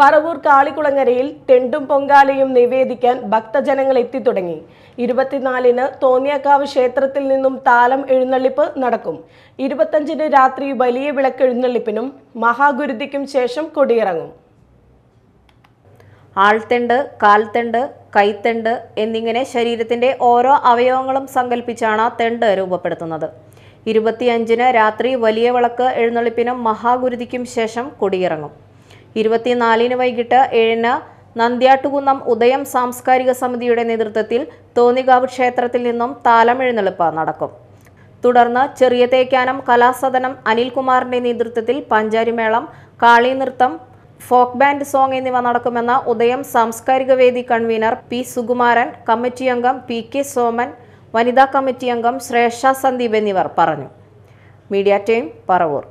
പറവൂർ കാളികുളങ്ങരയിൽ തെണ്ടും പൊങ്കാലയും നിവേദിക്കാൻ ഭക്തജനങ്ങൾ എത്തിത്തുടങ്ങി ഇരുപത്തിനാലിന് തോന്നിയാക്കാവ് ക്ഷേത്രത്തിൽ നിന്നും താലം എഴുന്നള്ളിപ്പ് നടക്കും ഇരുപത്തഞ്ചിന് രാത്രി വലിയ വിളക്ക് എഴുന്നള്ളിപ്പിനും മഹാഗുരുതിക്കും ശേഷം കൊടിയിറങ്ങും ആൾത്തെണ്ട് കാൽത്തെണ്ട് കൈത്തെണ്ട് എന്നിങ്ങനെ ശരീരത്തിന്റെ ഓരോ അവയവങ്ങളും സങ്കല്പിച്ചാണ് തെണ്ട് രൂപപ്പെടുത്തുന്നത് ഇരുപത്തിയഞ്ചിന് രാത്രി വലിയ വിളക്ക് എഴുന്നള്ളിപ്പിനും മഹാഗുരുതിക്കും ശേഷം കൊടിയിറങ്ങും ഇരുപത്തിനാലിന് വൈകിട്ട് ഏഴിന് നന്ദ്യാട്ടുകുന്നം ഉദയം സാംസ്കാരിക സമിതിയുടെ നേതൃത്വത്തിൽ തോന്നികാവ് ക്ഷേത്രത്തിൽ നിന്നും താലമെഴുന്നള്ളിപ്പ് നടക്കും തുടർന്ന് ചെറിയ തേക്കാനം കലാസദനം അനിൽകുമാറിന്റെ നേതൃത്വത്തിൽ പഞ്ചാരിമേളം നൃത്തം ഫോക്ക് ബാൻഡ് സോങ് എന്നിവ നടക്കുമെന്ന ഉദയം സാംസ്കാരിക വേദി കൺവീനർ പി സുകുമാരൻ കമ്മിറ്റി അംഗം പി കെ സോമൻ വനിതാ കമ്മിറ്റി അംഗം ശ്രേഷ സന്ദീപ് എന്നിവർ പറഞ്ഞു മീഡിയ ടീം പറവൂർ